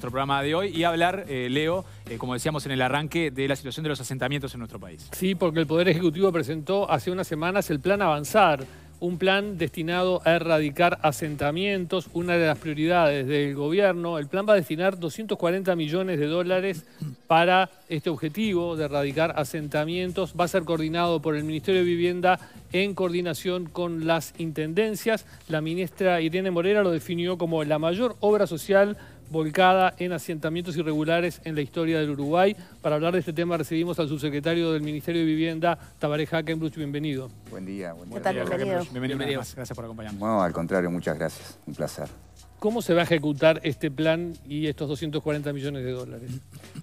nuestro programa de hoy y hablar, eh, Leo, eh, como decíamos en el arranque, de la situación de los asentamientos en nuestro país. Sí, porque el Poder Ejecutivo presentó hace unas semanas el plan Avanzar, un plan destinado a erradicar asentamientos, una de las prioridades del gobierno. El plan va a destinar 240 millones de dólares para este objetivo de erradicar asentamientos. Va a ser coordinado por el Ministerio de Vivienda en coordinación con las intendencias. La ministra Irene Morera lo definió como la mayor obra social volcada en asentamientos irregulares en la historia del Uruguay. Para hablar de este tema recibimos al subsecretario del Ministerio de Vivienda, Tabaré Hakenbruch, Bienvenido. Buen día, buen día. ¿Qué tal? Bienvenido. Gracias por acompañarnos. Bueno, al contrario, muchas gracias. Un placer. ¿Cómo se va a ejecutar este plan y estos 240 millones de dólares?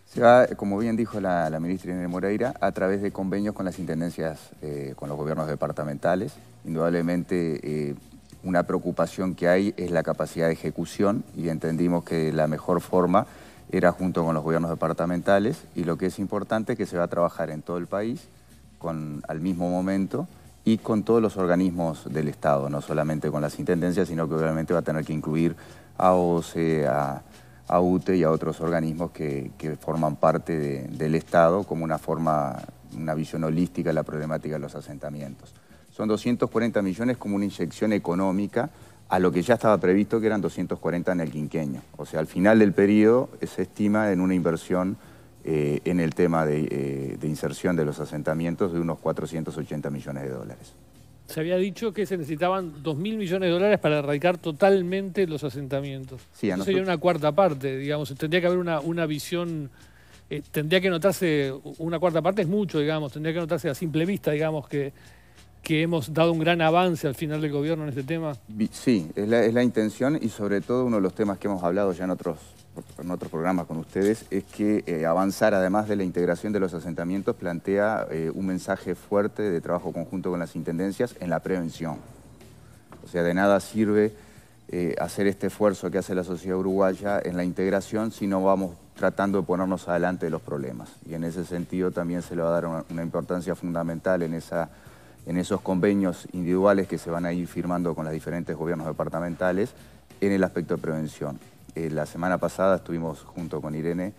Se va, como bien dijo la, ministra Inés Moreira, a través de convenios con las intendencias, eh, con los gobiernos departamentales. Indudablemente... Eh, una preocupación que hay es la capacidad de ejecución y entendimos que la mejor forma era junto con los gobiernos departamentales y lo que es importante es que se va a trabajar en todo el país con, al mismo momento y con todos los organismos del Estado, no solamente con las intendencias, sino que obviamente va a tener que incluir a OCE, a, UTE y a otros organismos que, forman parte del Estado como una forma, una visión holística de la problemática de los asentamientos. Son 240 millones como una inyección económica a lo que ya estaba previsto que eran 240 en el quinqueño. O sea, al final del periodo se estima en una inversión eh, en el tema eh, de, inserción de los asentamientos de unos 480 millones de dólares. Se había dicho que se necesitaban 2.000 millones de dólares para erradicar totalmente los asentamientos. Sí, a Eso sería una cuarta parte, digamos. Tendría que haber una, visión, eh, tendría que notarse, una cuarta parte es mucho, digamos, tendría que notarse a simple vista, digamos, que que hemos dado un gran avance al final del gobierno en este tema? Sí, es la, intención y sobre todo uno de los temas que hemos hablado ya en otros, en otros programas con ustedes es que eh, avanzar, además de la integración de los asentamientos, plantea eh, un mensaje fuerte de trabajo conjunto con las intendencias en la prevención. O sea, de nada sirve eh, hacer este esfuerzo que hace la sociedad uruguaya en la integración si no vamos tratando de ponernos adelante de los problemas. Y en ese sentido también se le va a dar una importancia fundamental en esa en esos convenios individuales que se van a ir firmando con los diferentes gobiernos departamentales en el aspecto de prevención. Eh, la semana pasada estuvimos junto con Irene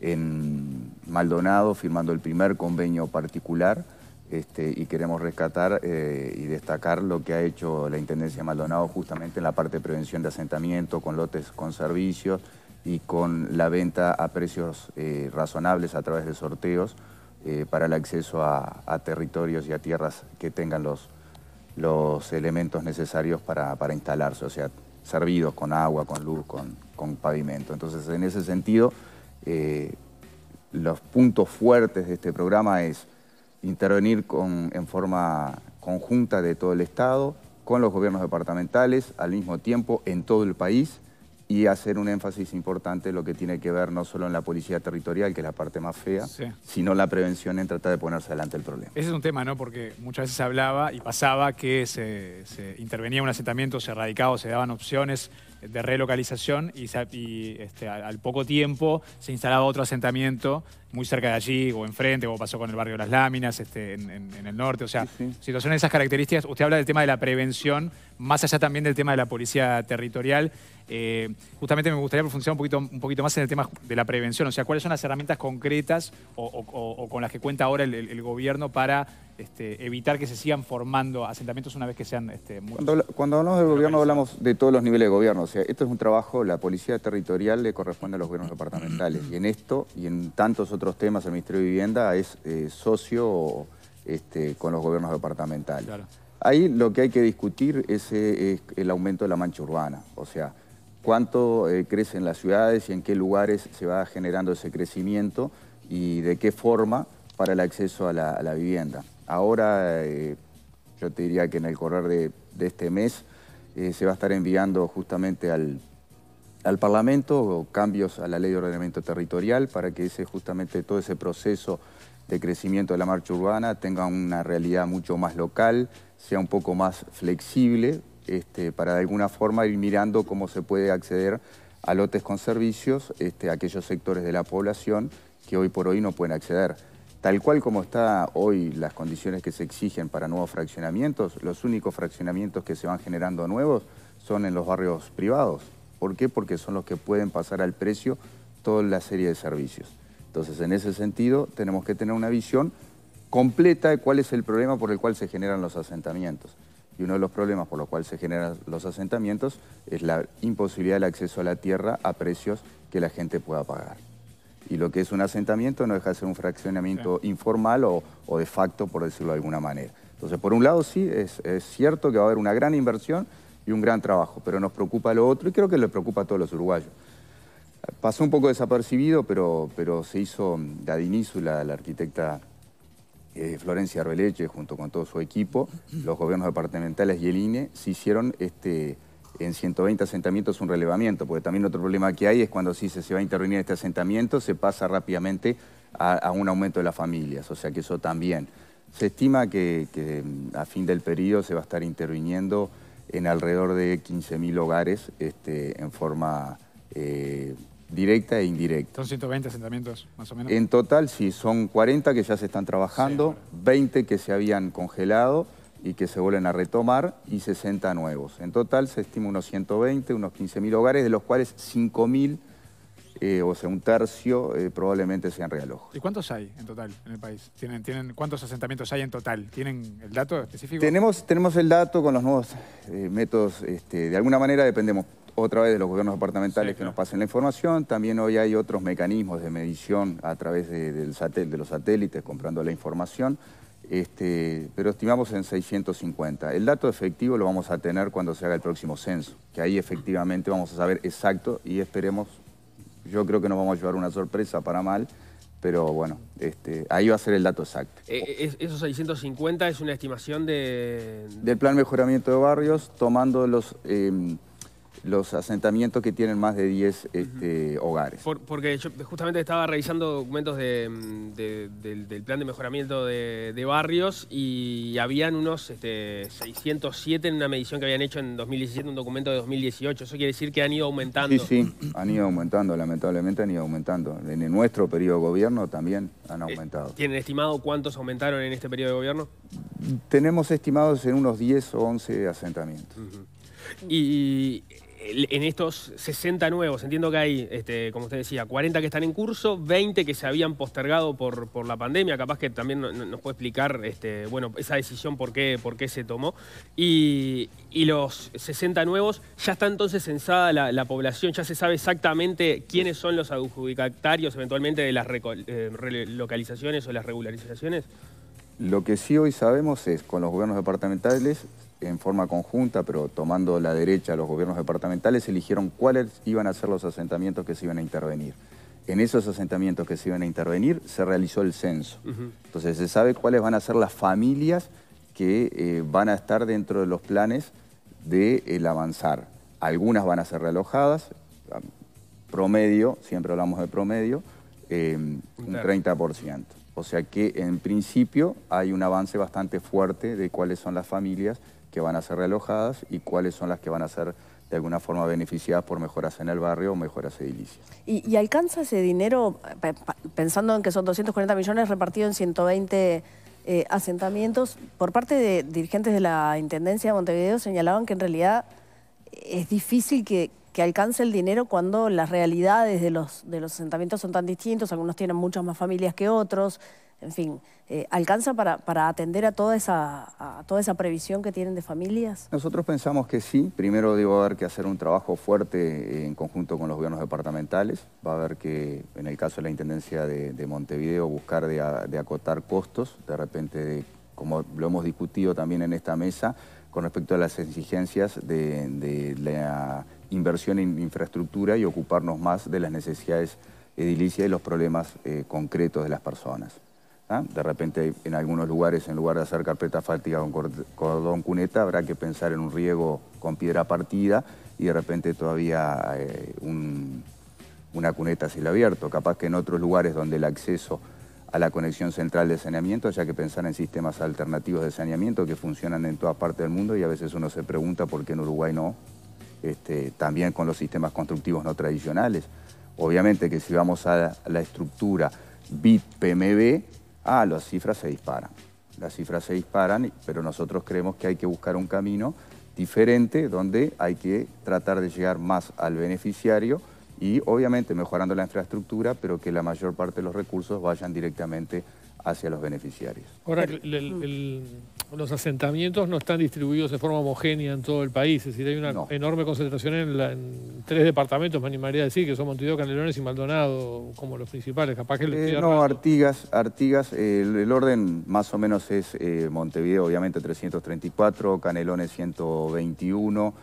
en Maldonado firmando el primer convenio particular este, y queremos rescatar eh, y destacar lo que ha hecho la Intendencia de Maldonado justamente en la parte de prevención de asentamiento, con lotes con servicios y con la venta a precios eh, razonables a través de sorteos eh, para el acceso a, territorios y a tierras que tengan los, elementos necesarios para, instalarse, o sea, servidos con agua, con luz, con, pavimento. Entonces, en ese sentido, eh, los puntos fuertes de este programa es intervenir en forma conjunta de todo el Estado, con los gobiernos departamentales, al mismo tiempo en todo el país, y hacer un énfasis importante en lo que tiene que ver no solo en la policía territorial, que es la parte más fea, sino la prevención en tratar de ponerse adelante el problema. Ese es un tema, ¿no? Porque muchas veces hablaba y pasaba que se, intervenía un asentamiento, se erradicaba, se daban opciones de relocalización y, este, al, poco tiempo se instalaba otro asentamiento muy cerca de allí o enfrente, como pasó con el barrio de Las Láminas este, en, el norte. O sea, situaciones de esas características. Usted habla del tema de la prevención, más allá también del tema de la policía territorial. Eh, justamente me gustaría profundizar un poquito, un poquito más en el tema de la prevención, o sea, cuáles son las herramientas concretas o, con las que cuenta ahora el, gobierno para este, evitar que se sigan formando asentamientos una vez que sean... Este, cuando, cuando, hablamos del gobierno hablamos de todos los niveles de gobierno, o sea, esto es un trabajo, la policía territorial le corresponde a los gobiernos departamentales, y en esto y en tantos otros temas el Ministerio de Vivienda es eh, socio este, con los gobiernos departamentales. Ahí lo que hay que discutir es el aumento de la mancha urbana, o sea cuánto eh, crecen las ciudades y en qué lugares se va generando ese crecimiento y de qué forma para el acceso a la, vivienda. Ahora, eh, yo te diría que en el correr de, este mes eh, se va a estar enviando justamente al, al Parlamento cambios a la ley de ordenamiento territorial para que ese, justamente todo ese proceso de crecimiento de la marcha urbana tenga una realidad mucho más local, sea un poco más flexible este, para de alguna forma ir mirando cómo se puede acceder a lotes con servicios este, aquellos sectores de la población que hoy por hoy no pueden acceder. Tal cual como está hoy las condiciones que se exigen para nuevos fraccionamientos, los únicos fraccionamientos que se van generando nuevos son en los barrios privados. ¿Por qué? Porque son los que pueden pasar al precio toda la serie de servicios. Entonces, en ese sentido, tenemos que tener una visión completa de cuál es el problema por el cual se generan los asentamientos. Y uno de los problemas por los cuales se generan los asentamientos es la imposibilidad del acceso a la tierra a precios que la gente pueda pagar. Y lo que es un asentamiento no deja de ser un fraccionamiento informal o, de facto, por decirlo de alguna manera. Entonces, por un lado sí, es, cierto que va a haber una gran inversión y un gran trabajo, pero nos preocupa lo otro y creo que le preocupa a todos los uruguayos. Pasó un poco desapercibido, pero, pero se hizo la mm, la, la arquitecta eh, Florencia Arbeleche, junto con todo su equipo, los gobiernos departamentales y el INE, se hicieron este, en 120 asentamientos un relevamiento, porque también otro problema que hay es cuando sí se, se va a intervenir este asentamiento, se pasa rápidamente a, un aumento de las familias, o sea que eso también. Se estima que, mm, a fin del periodo se va a estar interviniendo en alrededor de 15.000 hogares este, en forma... Eh, directa e indirecta. Son 120 asentamientos, más o menos. En total, sí, son 40 que ya se están trabajando, 20 que se habían congelado y que se vuelven a retomar, y 60 nuevos. En total se estima unos 120, unos 15.000 hogares, de los cuales 5.000, eh, o sea, un tercio, eh, probablemente sean realojos. ¿Y cuántos hay en total en el país? ¿Tienen, tienen, ¿Cuántos asentamientos hay en total? ¿Tienen el dato específico? Tenemos, tenemos el dato con los nuevos eh, métodos. Este, de alguna manera dependemos otra vez de los gobiernos departamentales que nos pasen la información. También hoy hay otros mecanismos de medición a través de, del satel, de los satélites, comprando la información. Este, pero estimamos en 650. El dato efectivo lo vamos a tener cuando se haga el próximo censo, que ahí efectivamente vamos a saber exacto y esperemos, yo creo que nos vamos a llevar una sorpresa para mal, pero bueno, este, ahí va a ser el dato exacto. Eh, eh, ¿Esos 650 es una estimación de...? Del plan mejoramiento de barrios, tomando los... Em, los asentamientos que tienen más de 10 este, hogares. porque yo justamente estaba revisando documentos del, plan de mejoramiento de, barrios y habían unos 607 este, en una medición que habían hecho en 2017, un documento de 2018. Eso quiere decir que han ido aumentando. Sí, sí, han ido aumentando, lamentablemente han ido aumentando. En nuestro periodo de gobierno también han eh, aumentado. ¿Tienen estimado cuántos aumentaron en este periodo de gobierno? Tenemos estimados en unos 10 o 11 asentamientos. Y en estos 60 nuevos, entiendo que hay, este, como usted decía, 40 que están en curso, 20 que se habían postergado por, por la pandemia, capaz que también nos puede explicar este, bueno, esa decisión por qué, por qué se tomó. Y, los 60 nuevos, ya está entonces censada la, población, ya se sabe exactamente quiénes son los adjudicatarios eventualmente de las localizaciones eh, relocalizaciones o las regularizaciones. Lo que sí hoy sabemos es, con los gobiernos departamentales, en forma conjunta, pero tomando la derecha los gobiernos departamentales, eligieron cuáles iban a ser los asentamientos que se iban a intervenir. En esos asentamientos que se iban a intervenir se realizó el censo. Entonces se sabe cuáles van a ser las familias que eh, van a estar dentro de los planes de avanzar. Algunas van a ser realojadas, promedio, siempre hablamos de promedio, eh, un 30%. O sea que en principio hay un avance bastante fuerte de cuáles son las familias que van a ser realojadas y cuáles son las que van a ser de alguna forma beneficiadas por mejoras en el barrio o mejoras edilicias. ¿Y, ¿Y, alcanza ese dinero, pensando en que son 240 millones repartidos en 120 eh, asentamientos, por parte de dirigentes de la Intendencia de Montevideo señalaban que en realidad es difícil que, que alcance el dinero cuando las realidades de los, de los asentamientos son tan distintos, algunos tienen muchas más familias que otros, en fin, eh, ¿alcanza para, para, atender a toda, esa, toda esa previsión que tienen de familias? Nosotros pensamos que sí, primero a haber que hacer un trabajo fuerte en conjunto con los gobiernos departamentales, va a haber que, en el caso de la Intendencia de, Montevideo, buscar de, acotar costos, de repente, como lo hemos discutido también en esta mesa, con respecto a las exigencias de, de la inversión en infraestructura y ocuparnos más de las necesidades edilicias y los problemas eh, concretos de las personas. ¿ah? De repente en algunos lugares, en lugar de hacer carpeta fáctica con cordón cuneta, habrá que pensar en un riego con piedra partida y de repente todavía eh, una cuneta a cielo abierto. Capaz que en otros lugares donde el acceso a la conexión central de saneamiento haya que pensar en sistemas alternativos de saneamiento que funcionan en todas partes del mundo y a veces uno se pregunta por qué en Uruguay no este, también con los sistemas constructivos no tradicionales. Obviamente que si vamos a la estructura BipMB, pmb ah, las cifras se disparan. Las cifras se disparan, pero nosotros creemos que hay que buscar un camino diferente donde hay que tratar de llegar más al beneficiario y obviamente mejorando la infraestructura, pero que la mayor parte de los recursos vayan directamente hacia los beneficiarios. Ahora, los asentamientos no están distribuidos de forma homogénea en todo el país, es decir, hay una enorme concentración en, tres departamentos, me animaría a decir, que son Montevideo, Canelones y Maldonado, como los principales, capaz que... Eh, no, Artigas, Artigas el, orden más o menos es eh, Montevideo, obviamente 334, Canelones 121,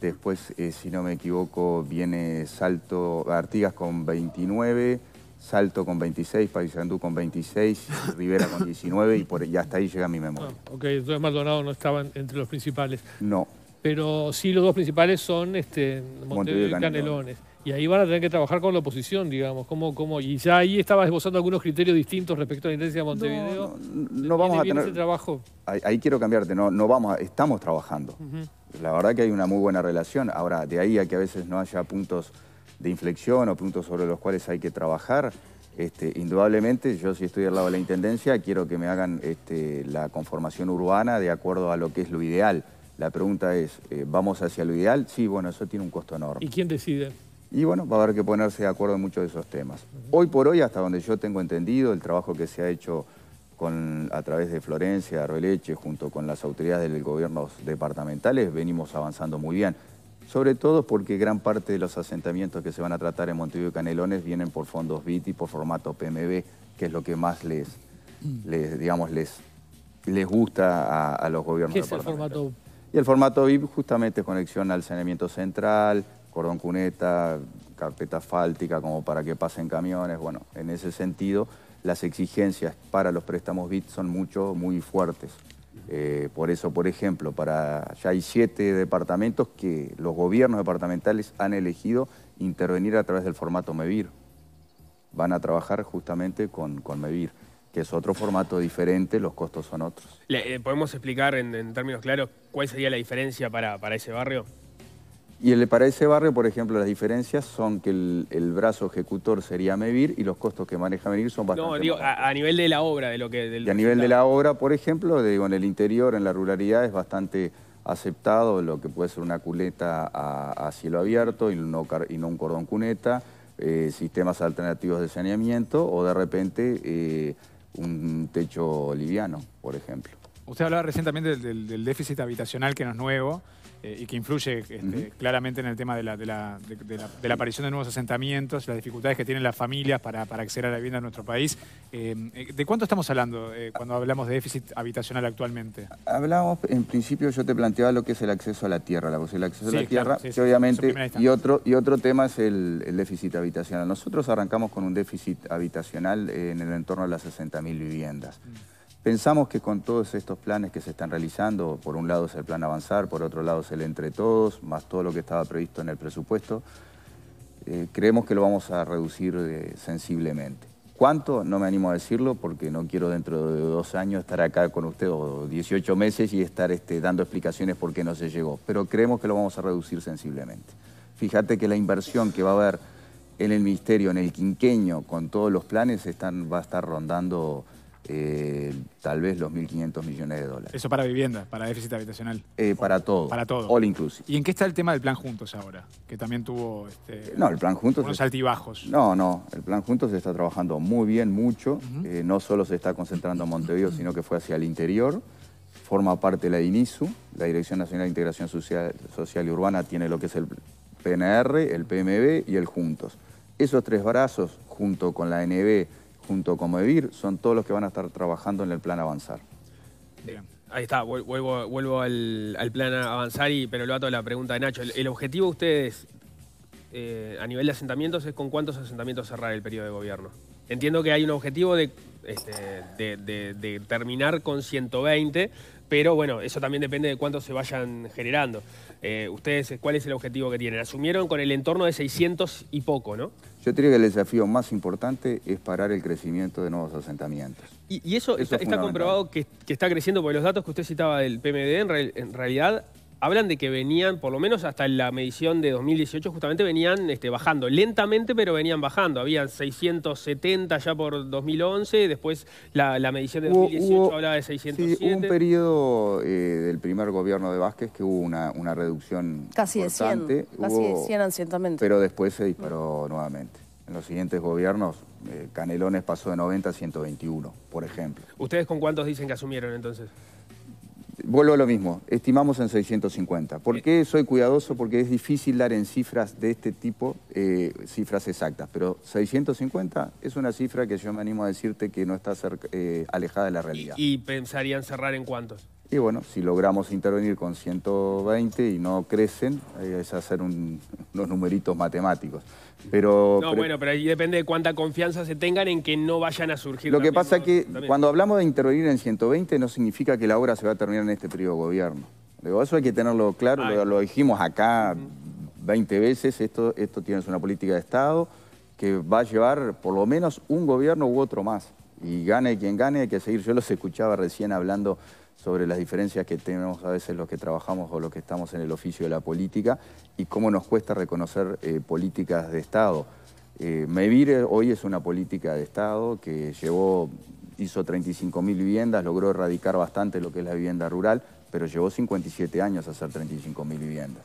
después, eh, si no me equivoco, viene Salto, Artigas con 29 Salto con 26, Paysandú con 26, Rivera con 19 y, por, hasta ahí llega mi memoria. Ah, ok, entonces Maldonado no estaban entre los principales. No. Pero sí los dos principales son este, Montevideo, y Canelones. Y ahí van a tener que trabajar con la oposición, digamos. ¿Cómo, cómo? Y ya ahí estabas esbozando algunos criterios distintos respecto a la intendencia de Montevideo. No, vamos a tener... Ese trabajo? Ahí, quiero cambiarte, no, no vamos a... estamos trabajando. La verdad que hay una muy buena relación. Ahora, de ahí a que a veces no haya puntos de inflexión o puntos sobre los cuales hay que trabajar. Este, indudablemente, yo si estoy al lado de la Intendencia, quiero que me hagan este, la conformación urbana de acuerdo a lo que es lo ideal. La pregunta es, eh, ¿vamos hacia lo ideal? Sí, bueno, eso tiene un costo enorme. ¿Y quién decide? Y bueno, va a haber que ponerse de acuerdo en muchos de esos temas. Hoy por hoy, hasta donde yo tengo entendido, el trabajo que se ha hecho con, a través de Florencia, Arbeleche, junto con las autoridades del gobierno departamentales, venimos avanzando muy bien sobre todo porque gran parte de los asentamientos que se van a tratar en Montevideo y Canelones vienen por fondos BIT y por formato PMB, que es lo que más les, mm. les digamos, les, gusta a, los gobiernos. ¿Qué es el formato? Y el formato BIT justamente es conexión al saneamiento central, cordón cuneta, carpeta asfáltica como para que pasen camiones. Bueno, en ese sentido, las exigencias para los préstamos BIT son mucho, muy fuertes. Eh, por eso, por ejemplo, para ya hay siete departamentos que los gobiernos departamentales han elegido intervenir a través del formato MEVIR. Van a trabajar justamente con, con MEVIR, que es otro formato diferente, los costos son otros. Eh, ¿Podemos explicar en, términos claros cuál sería la diferencia para ese barrio? Y para ese barrio, por ejemplo, las diferencias son que el, brazo ejecutor sería Medir y los costos que maneja Medir son bastante. No, digo, a, nivel de la obra, de lo que. y a nivel de la obra, por ejemplo, digo, en el interior, en la ruralidad, es bastante aceptado lo que puede ser una culeta a, cielo abierto y no, y no, un cordón cuneta, eh, sistemas alternativos de saneamiento o de repente eh, un techo liviano, por ejemplo usted hablaba recientemente del, déficit habitacional que no es nuevo eh, y que influye este, claramente en el tema de la, de, la, aparición de nuevos asentamientos, las dificultades que tienen las familias para, acceder a la vivienda en nuestro país. Em, eh, ¿De cuánto estamos hablando eh, cuando hablamos de déficit habitacional actualmente? Hablábamos, en principio yo te planteaba lo que es el acceso a la tierra, la posibilidad de acceso a la tierra, obviamente, y otro, y otro tema es el, déficit habitacional. Nosotros arrancamos con un déficit habitacional en el entorno de las 60.000 viviendas. Mm. Pensamos que con todos estos planes que se están realizando, por un lado es el plan Avanzar, por otro lado es el Entre Todos, más todo lo que estaba previsto en el presupuesto, eh, creemos que lo vamos a reducir eh, sensiblemente. ¿Cuánto? No me animo a decirlo porque no quiero dentro de dos años estar acá con usted o 18 meses y estar este, dando explicaciones por qué no se llegó, pero creemos que lo vamos a reducir sensiblemente. Fíjate que la inversión que va a haber en el Ministerio, en el quinqueño, con todos los planes, va a estar rondando eh, tal vez los 1.500 millones de dólares. Eso para vivienda, para déficit habitacional. Eh, para todo. Para todo. All inclusive. ¿Y en qué está el tema del plan Juntos ahora? Que también tuvo. Este, no, el plan Juntos. Unos altibajos. No, no. El plan Juntos se está trabajando muy bien, mucho. Eh, no solo se está concentrando en Montevideo, sino que fue hacia el interior. Forma parte la INISU, la Dirección Nacional de Integración Social, Social y Urbana, tiene lo que es el PNR, el PMB y el Juntos. Esos tres brazos, junto con la NB, junto con Evir, son todos los que van a estar trabajando en el plan Avanzar. Ahí está, vuelvo, vuelvo al, al, plan Avanzar, y, pero lo ato a la pregunta de Nacho. El, objetivo ustedes eh, a nivel de asentamientos es con cuántos asentamientos cerrar el periodo de gobierno. Entiendo que hay un objetivo de, este, de, terminar con 120, pero bueno, eso también depende de cuántos se vayan generando. Eh, ¿Ustedes cuál es el objetivo que tienen? Asumieron con el entorno de 600 y poco, ¿no? Yo diría que el desafío más importante es parar el crecimiento de nuevos asentamientos. Y, eso, está, comprobado que, está creciendo, porque los datos que usted citaba del PMD en realidad hablan de que venían, por lo menos hasta la medición de 2018, justamente venían este, bajando, lentamente, pero venían bajando. Habían 670 ya por 2011, después la, medición de 2018 hablaba de 607. Sí, hubo un periodo eh, del primer gobierno de Vázquez que hubo una, una reducción casi de 100, casi de 100 Pero después se disparó nuevamente. En los siguientes gobiernos, eh, Canelones pasó de 90 a 121, por ejemplo. ¿Ustedes con cuántos dicen que asumieron entonces? vuelvo a lo mismo, estimamos en 650. ¿Por qué soy cuidadoso? Porque es difícil dar en cifras de este tipo, eh, cifras exactas, pero 650 es una cifra que yo me animo a decirte que no está eh, alejada de la realidad. ¿Y, ¿Y pensarían cerrar en cuántos? Y bueno, si logramos intervenir con 120 y no crecen, es hacer unos numeritos matemáticos. Pero, no, bueno, pero ahí depende de cuánta confianza se tengan en que no vayan a surgir. Lo que pasa es que cuando hablamos de intervenir en 120 no significa que la obra se va a terminar en este periodo de gobierno. eso hay que tenerlo claro, lo, dijimos acá 20 veces, esto, esto tienes una política de Estado que va a llevar por lo menos un gobierno u otro más. Y gane quien gane, hay que seguir. Yo los escuchaba recién hablando sobre las diferencias que tenemos a veces los que trabajamos o los que estamos en el oficio de la política y cómo nos cuesta reconocer eh, políticas de Estado. Eh, Mevir eh, hoy es una política de Estado que llevó, hizo 35.000 viviendas, logró erradicar bastante lo que es la vivienda rural, pero llevó 57 años a hacer 35.000 viviendas.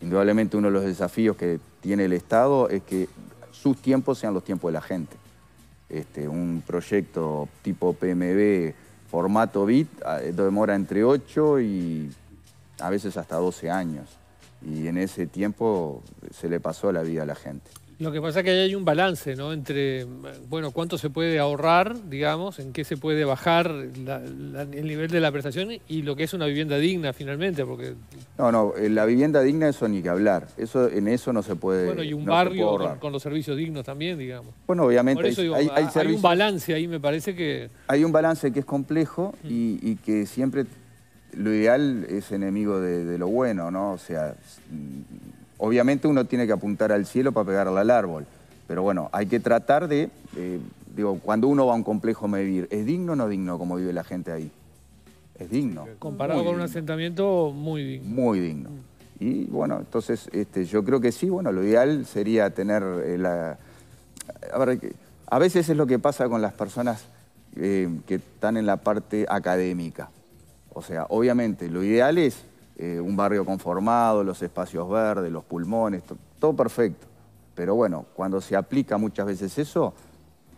Indudablemente uno de los desafíos que tiene el Estado es que sus tiempos sean los tiempos de la gente. Este, un proyecto tipo PMB formato bit ah, demora entre 8 y a veces hasta 12 años. Y en ese tiempo se le pasó la vida a la gente. Lo que pasa es que ahí hay un balance, ¿no? Entre, bueno, cuánto se puede ahorrar, digamos, en qué se puede bajar el nivel de la prestación y lo que es una vivienda digna finalmente, porque... No, no, eh, la vivienda digna eso ni que hablar, eso, en eso no se puede Bueno, y un barrio con, los servicios dignos también, digamos. Bueno, obviamente, hay, un balance ahí, me parece que... Hay un balance que es complejo y, que siempre lo ideal es enemigo de lo bueno, ¿no? O sea Obviamente uno tiene que apuntar al cielo para pegarle al árbol, pero bueno, hay que tratar de, digo, cuando uno va a un complejo medir, ¿es digno o no digno como vive la gente ahí? Es digno. Comparado con un asentamiento muy digno. Muy digno. Mm. Y bueno, entonces este, yo creo que sí, bueno, lo ideal sería tener eh, la... A, a veces es lo que pasa con las personas eh, que están en la parte académica. O sea, obviamente lo ideal es eh, un barrio conformado, los espacios verdes, los pulmones, todo perfecto. Pero bueno, cuando se aplica muchas veces eso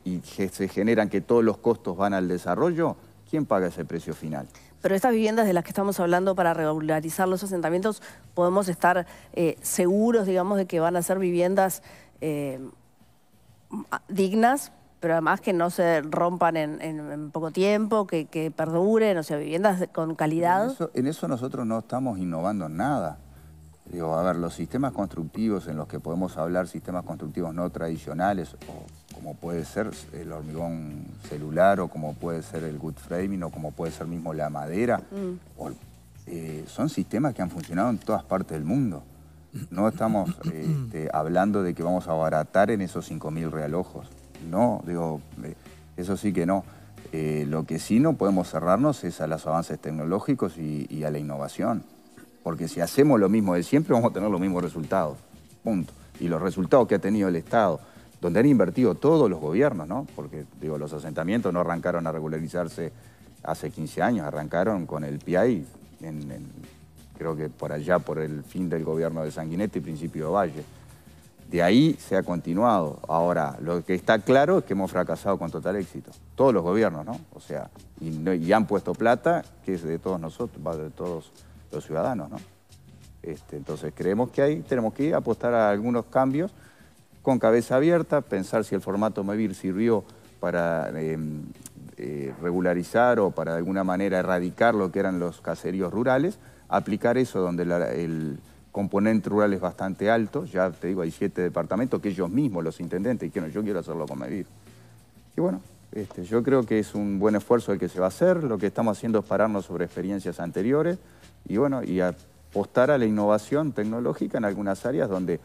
y se generan que todos los costos van al desarrollo, ¿quién paga ese precio final? Pero estas viviendas de las que estamos hablando para regularizar los asentamientos, podemos estar eh, seguros, digamos, de que van a ser viviendas eh, dignas pero además que no se rompan en, poco tiempo, que, perduren, o sea, viviendas con calidad. En eso, nosotros no estamos innovando nada. Digo, a ver, los sistemas constructivos en los que podemos hablar, sistemas constructivos no tradicionales, o como puede ser el hormigón celular, o como puede ser el good framing, o como puede ser mismo la madera, mm. eh, son sistemas que han funcionado en todas partes del mundo. No estamos este, hablando de que vamos a abaratar en esos 5.000 realojos. No, digo, eh, eso sí que no. Eh, lo que sí no podemos cerrarnos es a los avances tecnológicos y, a la innovación. Porque si hacemos lo mismo de siempre, vamos a tener los mismos resultados. Punto. Y los resultados que ha tenido el Estado, donde han invertido todos los gobiernos, ¿no? Porque, digo, los asentamientos no arrancaron a regularizarse hace 15 años, arrancaron con el PIAI, creo que por allá, por el fin del gobierno de Sanguinetti y principio de Valle. De ahí se ha continuado. Ahora, lo que está claro es que hemos fracasado con total éxito. Todos los gobiernos, ¿no? O sea, y, han puesto plata que es de todos nosotros, va de todos los ciudadanos, ¿no? Este, entonces, creemos que ahí tenemos que apostar a algunos cambios con cabeza abierta, pensar si el formato MEVIR sirvió para em, eh, regularizar o para de alguna manera erradicar lo que eran los caseríos rurales, aplicar eso donde el componente rural es bastante alto, ya te digo, hay siete departamentos que ellos mismos, los intendentes, no yo quiero hacerlo con Medir. Y bueno, este, yo creo que es un buen esfuerzo el que se va a hacer, lo que estamos haciendo es pararnos sobre experiencias anteriores y bueno, y apostar a la innovación tecnológica en algunas áreas donde...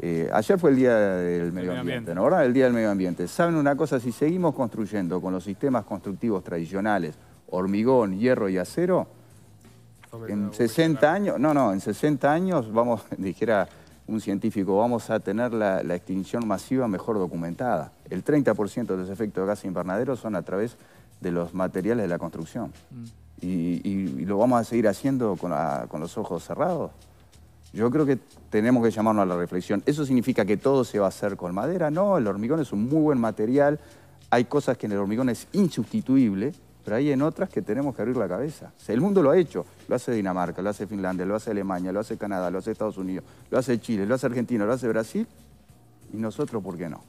Eh, ayer fue el Día del Medio Ambiente, ¿no? El Día del Medio Ambiente. ¿Saben una cosa? Si seguimos construyendo con los sistemas constructivos tradicionales, hormigón, hierro y acero, en 60 años, no, no, en 60 años vamos, dijera un científico, vamos a tener la, extinción masiva mejor documentada. El 30% de los efectos de gases invernaderos son a través de los materiales de la construcción. Mm. Y, lo vamos a seguir haciendo con, con los ojos cerrados? Yo creo que tenemos que llamarnos a la reflexión. ¿Eso significa que todo se va a hacer con madera? No, el hormigón es un muy buen material. Hay cosas que en el hormigón es insustituible, pero hay en otras que tenemos que abrir la cabeza. El mundo lo ha hecho. Lo hace Dinamarca, lo hace Finlandia, lo hace Alemania, lo hace Canadá, lo hace Estados Unidos, lo hace Chile, lo hace Argentina, lo hace Brasil. Y nosotros, ¿por qué no?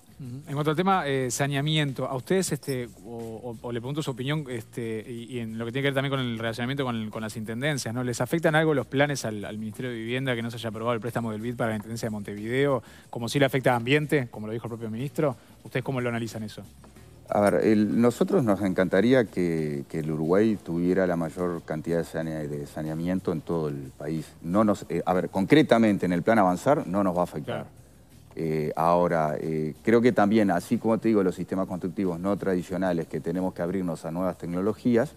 En cuanto al tema eh, saneamiento, a ustedes, este, o, le pregunto su opinión, este, y, en lo que tiene que ver también con el relacionamiento con, las intendencias, ¿no? ¿Les afectan algo los planes al, Ministerio de Vivienda que no se haya aprobado el préstamo del BID para la Intendencia de Montevideo? Como si le afecta a ambiente, como lo dijo el propio ministro, ¿ustedes cómo lo analizan eso? A ver, nosotros nos encantaría que, el Uruguay tuviera la mayor cantidad de, saneamiento en todo el país. No nos, eh, a ver, concretamente en el plan avanzar no nos va a afectar. Eh, ahora, eh, creo que también, así como te digo, los sistemas constructivos no tradicionales que tenemos que abrirnos a nuevas tecnologías,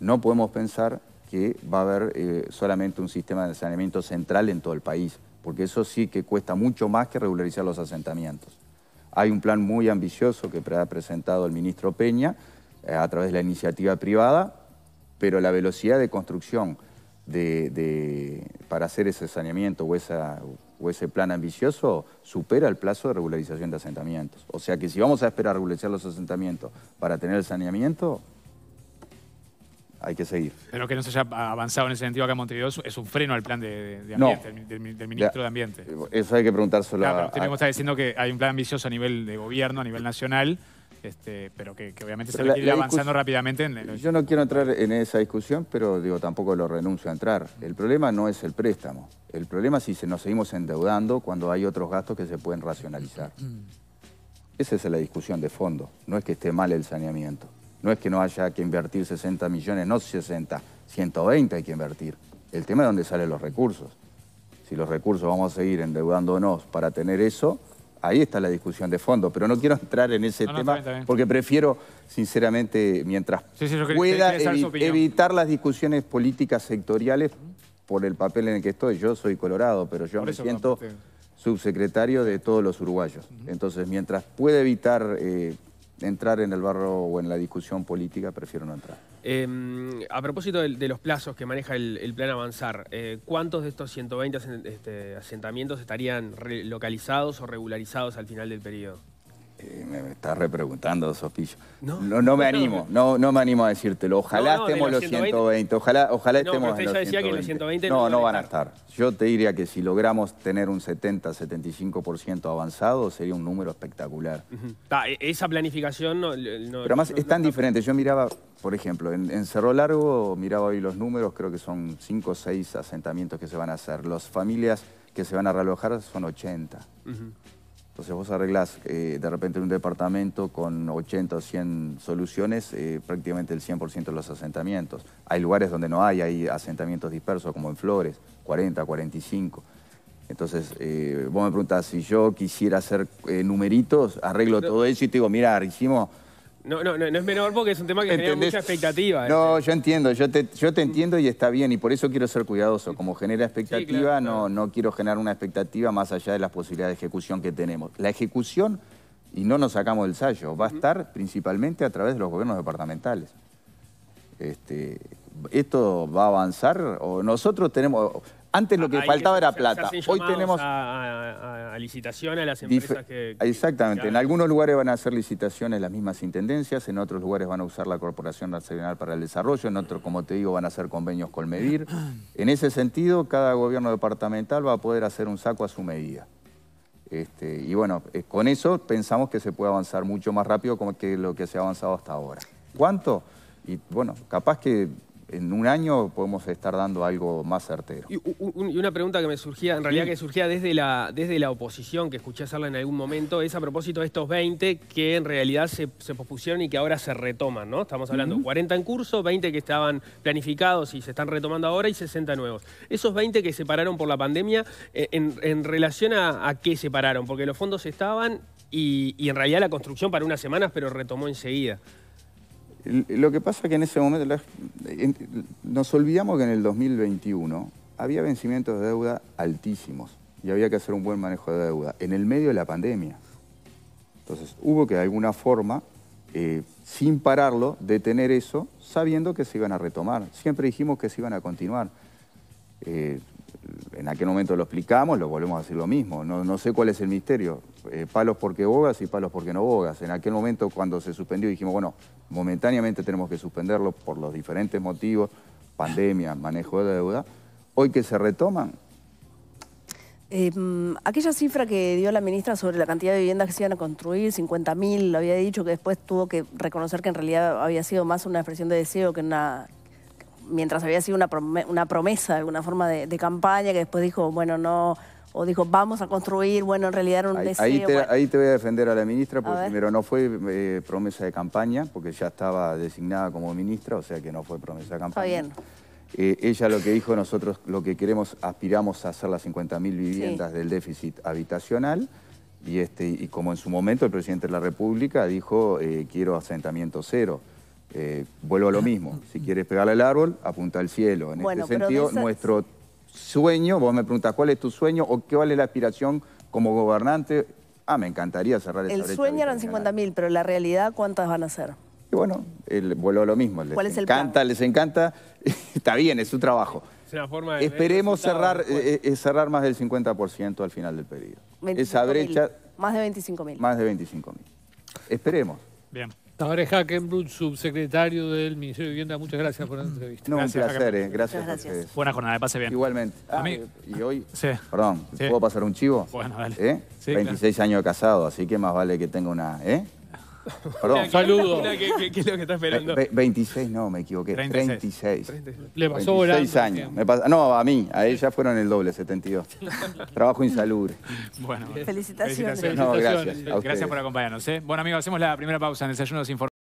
no podemos pensar que va a haber solamente un sistema de saneamiento central en todo el país, porque eso sí que cuesta mucho más que regularizar los asentamientos. Hay un plan muy ambicioso que ha presentado el ministro Peña eh, a través de la iniciativa privada, pero la velocidad de construcción de, para hacer ese saneamiento o, o ese plan ambicioso supera el plazo de regularización de asentamientos. O sea que si vamos a esperar a regularizar los asentamientos para tener el saneamiento, hay que seguir. Pero que no se haya avanzado en ese sentido acá en Montevideo es un freno al plan de, ambiente, del, ministro de Ambiente. Eh, eso hay que preguntárselo claro, a... Usted mismo está diciendo que hay un plan ambicioso a nivel de gobierno, a nivel nacional, este, pero que, obviamente se requiere ir avanzando rápidamente. Yo no quiero entrar en esa discusión, pero digo, tampoco lo renuncio a entrar. El problema no es el préstamo. El problema es si nos seguimos endeudando cuando hay otros gastos que se pueden racionalizar. Mm. Esa es la discusión de fondo. No es que esté mal el saneamiento. No es que no haya que invertir 60 millones, no 60, 120 hay que invertir. El tema es dónde salen los recursos. Si los recursos vamos a seguir endeudándonos para tener eso, ahí está la discusión de fondo, pero no quiero entrar en ese tema porque prefiero, sinceramente, mientras pueda evitar las discusiones políticas sectoriales por el papel en el que estoy. Yo soy colorado, pero yo me siento subsecretario de todos los uruguayos. Entonces, mientras pueda evitar eh, entrar en el barro o en la discusión política, prefiero no entrar. Em, a propósito de, los plazos que maneja el, plan Avanzar, eh, ¿cuántos de estos 120 este, asentamientos estarían localizados o regularizados al final del periodo? me está repreguntando, Sofillo. No, no, me animo, no, no me animo a decírtelo. Ojalá estemos los 120, ojalá, ojalá estemos los 120. no, no van a estar. Yo te diría que si logramos tener un 70, 75% avanzado, sería un número espectacular. E, esa planificación no... Pero además es tan diferente. Yo miraba, por ejemplo, en, Cerro Largo, miraba hoy los números, creo que son 5 o 6 asentamientos que se van a hacer. Las familias que se van a relojar son 80. Entonces vos arreglás eh, de repente un departamento con 80 o 100 soluciones eh, prácticamente el 100% de los asentamientos. Hay lugares donde no hay, hay asentamientos dispersos como en Flores, 40, 45. Entonces, eh, vos me preguntás, si yo quisiera hacer numeritos, arreglo todo eso y te digo, mira, hicimos no, no, no, es menor porque es un tema que genera mucha expectativa. No, yo entiendo, yo te, yo te entiendo y está bien, y por eso quiero ser cuidadoso. Como genera expectativa, no, no quiero generar una expectativa más allá de las posibilidades de ejecución que tenemos. La ejecución, y no nos sacamos del sallo, va a estar principalmente a través de los gobiernos departamentales. Este, esto va a avanzar, o nosotros tenemos, antes lo que faltaba era plata. Hoy tenemos... A, a, a, las empresas que, Exactamente. en algunos lugares van a hacer licitaciones las mismas intendencias, en otros lugares van a usar la Corporación Nacional para el Desarrollo, en otros, como te digo, van a hacer convenios con Medir. En ese sentido, cada gobierno departamental va a poder hacer un saco a su medida. Este, y bueno, eh, con eso pensamos que se puede avanzar mucho más rápido que lo que se ha avanzado hasta ahora. ¿Cuánto? Y bueno, capaz que en un año podemos estar dando algo más certero. Y, una pregunta que me surgía, en realidad que surgía desde la, desde la oposición, que escuché hacerla en algún momento, es a propósito de estos 20 que en realidad se, pospusieron y que ahora se retoman, ¿no? Estamos hablando de 40 en curso, 20 que estaban planificados y se están retomando ahora y 60 nuevos. Esos 20 que se pararon por la pandemia, eh, en, relación a, qué se pararon, porque los fondos estaban y, y en realidad la construcción para unas semanas, pero retomó enseguida. Lo que pasa es que en ese momento nos olvidamos que en el 2021 había vencimientos de deuda altísimos y había que hacer un buen manejo de deuda en el medio de la pandemia. Entonces hubo que de alguna forma, eh, sin pararlo, detener eso, sabiendo que se iban a retomar. Siempre dijimos que se iban a continuar. Eh, en aquel momento lo explicamos, lo volvemos a decir lo mismo. No, sé cuál es el misterio. Eh, palos porque bogas y palos porque no bogas. En aquel momento cuando se suspendió dijimos, bueno, momentáneamente tenemos que suspenderlo por los diferentes motivos, pandemia, manejo de deuda. Hoy que se retoman, em, aquella cifra que dio la ministra sobre la cantidad de viviendas que se iban a construir, 50.000, lo había dicho, que después tuvo que reconocer que en realidad había sido más una expresión de deseo que una mientras había sido una, promesa, una alguna forma de, campaña, que después dijo, bueno, no, o dijo, vamos a construir, bueno, en realidad era un ahí, deseo. Ahí te, voy a defender a la ministra, porque primero no fue eh, promesa de campaña, porque ya estaba designada como ministra, o sea que no fue promesa de campaña. Está bien. Eh, ella lo que dijo, nosotros lo que queremos, aspiramos a hacer las 50.000 viviendas del déficit habitacional, y, este, y como en su momento el presidente de la República dijo, eh, quiero asentamiento cero. Eh, vuelvo a lo mismo. Si quieres pegarle al árbol, apunta al cielo. En este sentido, nuestro sueño, vos me preguntas cuál es tu sueño o qué vale la aspiración como gobernante. Ah, me encantaría cerrar esa El sueño eran 50.000, pero la realidad, ¿cuántas van a ser? bueno, el, vuelvo a lo mismo. Les encanta, les encanta. Está bien, es su trabajo. Esperemos cerrar, eh, eh, cerrar más del 50% al final del periodo. Esa brecha... Más de 25.000. Más de 25.000. Esperemos. Bien. Tabaré Hackenbrun, subsecretario del Ministerio de Vivienda, muchas gracias por la entrevista. No, gracias, un placer, eh, gracias, Buena jornada, pase bien. Igualmente. Ah, y hoy, perdón, ¿puedo pasar un chivo? Bueno, dale. ¿Eh? 26 años casado, así que más vale que tenga una... ¿eh? Perdón. Saludos. ¿Qué, es lo que está esperando? 26, no, me equivoqué. 36. Le pasó volando. 26 años. no, a mí, a ella fueron el doble, 72. Trabajo insalubre. Bueno, Felicitaciones. gracias, por acompañarnos. ¿eh? Bueno, amigos, hacemos la primera pausa en Desayunos Informativos.